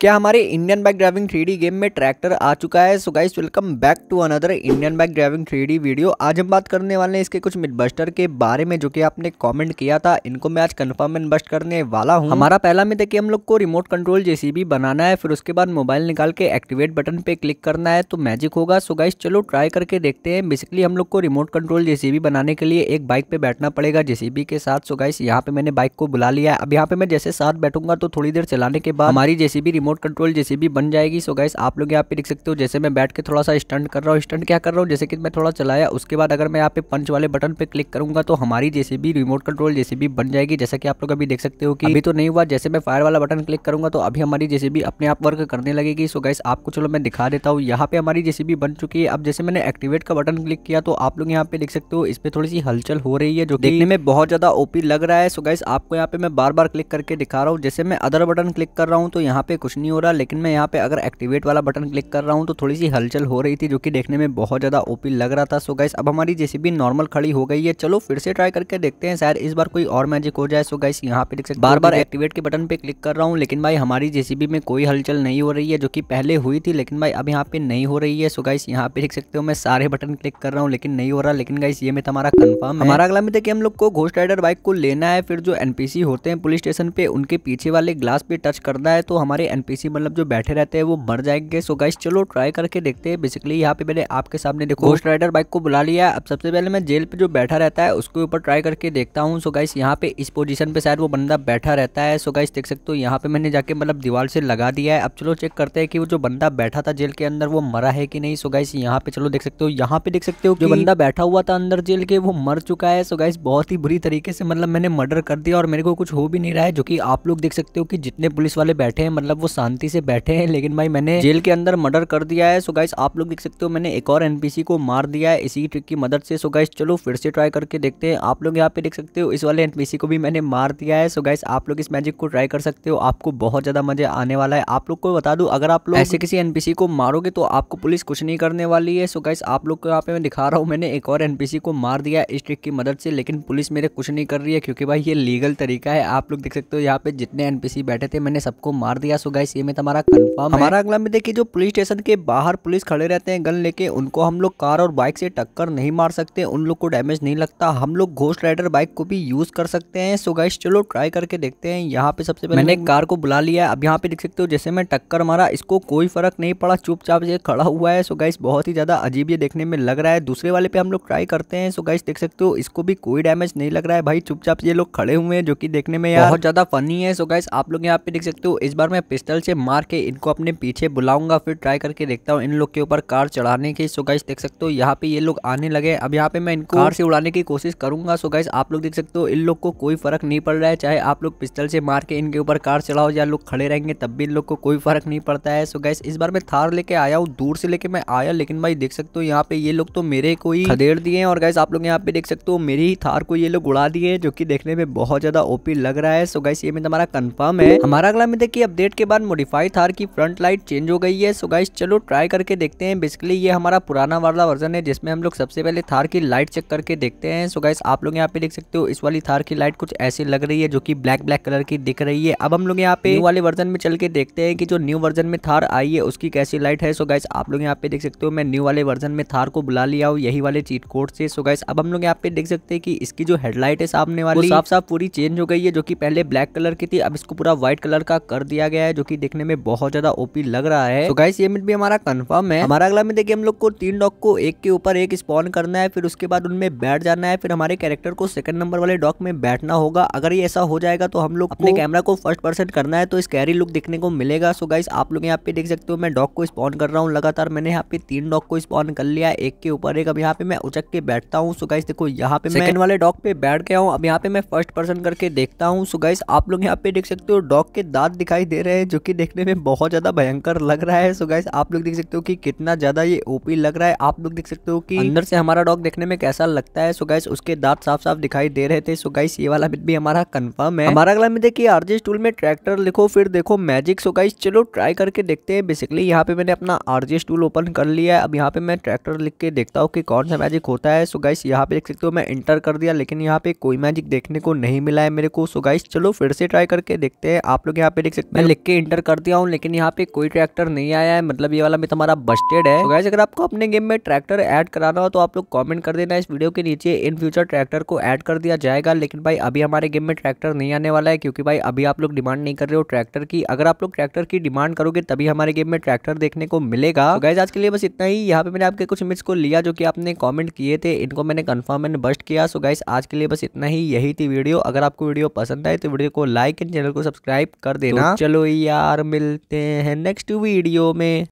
क्या हमारे Indian bike driving three game में ट्रैक्टर आ चुका है so guys welcome back to another Indian bike driving three video आज हम बात करने वाले हैं इसके कुछ मिडबस्टर के बारे में जो कि आपने कमेंट किया था इनको मैं आज कन्फर्म मिडबस्ट करने वाला हूँ हमारा पहला मिथ है कि हम लोग को रिमोट कंट्रोल जेसीबी बनाना है फिर उसके बाद मोबाइल निकाल के एक्टिवेट बटन पे क्लिक करना है तो मैजिक होगा सो गाइस चलो ट्राई करके देखते हैं बेसिकली हम लोग को रिमोट कंट्रोल जेसीबी बनाने के लिए एक बाइक पे बैठना पड़ेगा जे के साथ सो गाइस यहाँ पे मैंने बाइक को बुला लिया है अब यहाँ पे मैं जैसे साथ बैठूंगा तो थोड़ी देर चलाने के बाद हमारी जेसीबी रिमोट रिमोट कंट्रोल जैसे भी बन जाएगी सो गाइस आप लोग यहाँ पे देख सकते हो जैसे मैं बैठ के थोड़ा सा स्टंट कर रहा हूँ स्टंट क्या कर रहा हूँ जैसे कि मैं थोड़ा चलाया उसके बाद अगर मैं यहाँ पे पंच वाले बटन पे क्लिक करूंगा तो हमारी जैसे भी रिमोट कंट्रोल जैसे भी बन जाएगी जैसा कि आप लोग अभी देख सकते हो कि अभी तो नहीं हुआ जैसे मैं फायर वाला बटन क्लिक करूंगा तो अभी हमारी जैसे भी अपने आप वर्क करने लगेगी सो गाइस आपको चलो मैं दिखा देता हूँ यहाँ पे हमारी जैसे भी बन चुकी है अब जैसे मैंने एक्टिवेट का बटन क्लिक किया तो आप लोग यहाँ पे देख सकते हो इस पर थोड़ी सी हलचल हो रही है जो देखने में बहुत ज्यादा ओपी लग रहा है सो गाइस आपको यहाँ पे मैं बार बार क्लिक करके दिखा रहा हूँ जैसे मैं अदर बटन क्लिक कर रहा हूँ तो यहाँ पे कुछ नहीं हो रहा लेकिन मैं यहाँ पे अगर एक्टिवेट वाला बटन क्लिक कर रहा हूँ तो थोड़ी सी हलचल हो रही थी जो कि देखने में बहुत ज़्यादा ओपी लग रहा था सो गाइस अब हमारी भी नॉर्मल खड़ी हो गई है चलो फिर से ट्राई करके देखते हैं शायद इस बार कोई और मैजिक हो जाए सो गाइस यहाँ पे देख सकते बार बार एक्टिवेट के बटन पे क्लिक कर रहा हूँ लेकिन भाई हमारी जेसीबी में कोई हलचल नहीं हो रही है जो कि पहले हुई थी लेकिन भाई अब यहाँ पे नहीं हो रही है सो गाइस यहाँ पे देख सकते हो मैं सारे बटन क्लिक कर रहा हूँ लेकिन नहीं हो रहा लेकिन गाइस ये मैं तुम्हारा कन्फर्म हमारा अगला मित्र कि हम लोग को घोस्ट राइडर बाइक को लेना है फिर जो एनपीसी होते हैं पुलिस स्टेशन पे उनके पीछे वाले ग्लास पे टच करना है तो हमारे एनपी एनपीसी मतलब जो बैठे रहते हैं वो मर जाएंगे सो गाइस चलो ट्राई करके देखते हैं बेसिकली यहाँ पे मैंने आपके सामने देखो घोस्ट राइडर बाइक को बुला लिया अब सबसे पहले मैं जेल पे जो बैठा रहता है उसके ऊपर ट्राई करके देखता हूँ सो गाइस यहाँ पे इस पोजिशन पे शायद वो बंदा बैठा रहता है सो गाइस देख सकते हो यहाँ पे मैंने जाके मतलब दीवार से लगा दिया है अब चलो चेक करते हैं कि वो जो बंदा बैठा था जेल के अंदर वो मरा है कि नहीं सो गाइस यहाँ पे चलो देख सकते हो यहाँ पे देख सकते हो जो बंदा बैठा हुआ था अंदर जेल के वो मर चुका है सो गाइस बहुत ही बुरी तरीके से मतलब मैंने मर्डर कर दिया और मेरे को कुछ हो भी नहीं रहा है जो कि आप लोग देख सकते हो कि जितने पुलिस वाले बैठे हैं मतलब वो शांति से बैठे हैं लेकिन भाई मैंने जेल के अंदर मर्डर कर दिया है सो गाइस आप लोग देख सकते हो मैंने एक और एनपीसी को मार दिया है इसी ट्रिक की मदद से सो गाइस चलो फिर से ट्राई करके देखते हैं आप लोग यहाँ पे देख सकते हो इस वाले एनपीसी को भी मैंने मार दिया है सो गाइस आप लोग इस मैजिक को ट्राई कर सकते हो आपको बहुत ज्यादा मजा आने वाला है आप लोग को बता दू अगर आप लोग ऐसे किसी एनपीसी को मारोगे तो आपको पुलिस कुछ नहीं करने वाली है सो गाइस आप लोग को यहाँ पे मैं दिखा रहा हूँ मैंने एक और एनपीसी को मार दिया इस ट्रिक की मदद से लेकिन पुलिस मेरे कुछ नहीं कर रही है क्योंकि भाई ये लीगल तरीका है आप लोग देख सकते हो यहाँ पे जितने एनपीसी बैठे थे मैंने सबको मार दिया सो गाइस गाइस ये में हमारा कंफर्म हमारा अगला में देखिए जो पुलिस स्टेशन के बाहर पुलिस खड़े रहते हैं गन लेके उनको हम लोग कार और बाइक से टक्कर नहीं मार सकते उन लोग को डैमेज नहीं लगता हम लोग घोस्ट राइडर बाइक को भी यूज कर सकते हैं सो गाइस चलो ट्राई करके देखते हैं यहाँ पे सबसे पहले मैंने कार को बुला लिया है अब यहाँ पे देख सकते हो जैसे मैं टक्कर मारा इसको कोई फर्क नहीं पड़ा चुपचाप ये खड़ा हुआ है सो गाइस बहुत ही ज्यादा अजीब ये देखने में लग रहा है दूसरे वाले पे हम लोग ट्राई करते हैं सो गाइस देख सकते हो इसको भी कोई डैमेज नहीं लग रहा है भाई चुपचाप ये लोग खड़े हुए हैं जो कि देखने में यार बहुत ज्यादा फनी है सो गाइस आप लोग यहाँ पे देख सकते हो इस बार मैं पिस्टल पिस्टल से मार के इनको अपने पीछे बुलाऊंगा फिर ट्राई करके देखता हूँ इन लोग के ऊपर कार चढ़ाने की सो गाइस देख सकते हो यहाँ पे ये लोग आने लगे अब यहाँ पे मैं इनको कार से उड़ाने की कोशिश करूंगा सो गाइस आप लोग देख सकते हो इन लोग को कोई फर्क नहीं पड़ रहा है चाहे आप लोग पिस्टल से मार के इनके ऊपर कार चढ़ाओ या लोग खड़े रहेंगे तब भी इन लोग को कोई फर्क नहीं पड़ता है सो गाइस इस बार मैं थार लेके आया हूँ दूर से लेके मैं आया लेकिन भाई देख सकते हो यहाँ पे ये लोग तो मेरे को ही खदेड़ दिए और गाइस आप लोग यहाँ पे देख सकते हो मेरी ही थार को ये लोग उड़ा दिए जो की देखने में बहुत ज्यादा ओपी लग रहा है सो गाइस ये मैं हमारा कन्फर्म है हमारा अगला मैं देखिए अपडेट के बाद वन मोडिफाई थार की फ्रंट लाइट चेंज हो गई है सो गाइस चलो ट्राई करके देखते हैं बेसिकली ये हमारा पुराना वाला वर्जन है जिसमें हम लोग सबसे पहले थार की लाइट चेक करके देखते हैं सो गाइस आप लोग यहाँ पे देख सकते हो इस वाली थार की लाइट कुछ ऐसी लग रही है जो की ब्लैक ब्लैक कलर की दिख रही है अब हम लोग यहाँ पे वाले वर्जन में चल के देखते हैं कि जो न्यू वर्जन में थार आई है उसकी कैसी लाइट है सो गाइस आप लोग यहाँ पे देख सकते हो मैं न्यू वाले वर्जन में थार को बुला लिया हूँ यही वाले चीट कोड से सो गाइस अब हम लोग यहाँ पे देख सकते हैं कि इसकी जो हेडलाइट है सामने वाली साफ साफ पूरी चेंज हो गई है जो की पहले ब्लैक कलर की थी अब इसको पूरा व्हाइट कलर का कर दिया गया है जो कि देखने में बहुत ज्यादा ओपी लग रहा है तो गाइस ये मिट भी हमारा कंफर्म है हमारा अगला में देखिए हम लोग को तीन डॉग को एक के ऊपर एक स्पॉन करना है फिर उसके बाद उनमें बैठ जाना है फिर हमारे कैरेक्टर को सेकंड नंबर वाले डॉग में बैठना होगा अगर ये ऐसा हो जाएगा तो हम लोग अपने कैमरा को फर्स्ट पर्सन करना है तो इस कैरी लुक देखने को मिलेगा सो गाइस आप लोग यहाँ पे देख सकते हो मैं डॉग को स्पॉन कर रहा हूँ लगातार मैंने यहाँ पे तीन डॉग को स्पॉन कर लिया एक के ऊपर एक अब यहाँ पे मैं उचक के बैठता हूँ सो गाइस देखो यहाँ पे सेकंड वाले डॉग पे बैठ गया हूँ अब यहाँ पे मैं फर्स्ट पर्सन करके देखता हूँ सो गाइस आप लोग यहाँ पे देख सकते हो डॉग के दांत दिखाई दे रहे हैं जो कि देखने में बहुत ज़्यादा भयंकर लग रहा है सो गाइस आप लोग देख सकते हो कि कितना ज़्यादा ये ओपी लग रहा है आप लोग देख सकते हो कि अंदर से हमारा डॉग देखने में कैसा लगता है सो गाइस उसके दांत साफ साफ दिखाई दे रहे थे सो गाइस ये वाला भी हमारा कन्फर्म है हमारा अगला मिथ है कि आरजे टूल में ट्रैक्टर लिखो फिर देखो मैजिक सो गाइस चलो ट्राई करके देखते हैं बेसिकली यहाँ पे मैंने अपना आरजे टूल ओपन कर लिया है अब यहाँ पे मैं ट्रैक्टर लिख के देखता हूँ कि कौन सा मैजिक होता है सो गाइस यहाँ पे देख सकते हो मैं इंटर कर दिया लेकिन यहाँ पे कोई मैजिक देखने को नहीं मिला है मेरे को सो गाइस चलो फिर से ट्राई करके देखते हैं आप लोग यहाँ पे देख सकते हैं लिख के एंटर कर दिया हूँ लेकिन यहाँ पे कोई ट्रैक्टर नहीं आया है मतलब ये वाला भी हमारा बस्टेड है तो गैस अगर आपको अपने गेम में ट्रैक्टर ऐड कराना हो तो आप लोग कॉमेंट कर देना इस वीडियो के नीचे इन फ्यूचर ट्रैक्टर को ऐड कर दिया जाएगा लेकिन भाई अभी हमारे गेम में ट्रैक्टर नहीं आने वाला है क्योंकि भाई अभी आप लोग डिमांड नहीं कर रहे हो ट्रैक्टर की अगर आप लोग ट्रैक्टर की डिमांड करोगे तभी हमारे गेम में ट्रैक्टर देखने को मिलेगा गाइज तो गैस आज के लिए बस इतना ही यहाँ पे मैंने आपके कुछ इमेज को लिया जो की आपने कॉमेंट किए थे इनको मैंने कन्फर्म एंड बस्ट किया सो गाइस आज के लिए बस इतना ही यही थी वीडियो अगर आपको वीडियो पसंद आए तो वीडियो को लाइक एंड चैनल को सब्सक्राइब कर देना तो चलो या यार मिलते हैं नेक्स्ट वीडियो में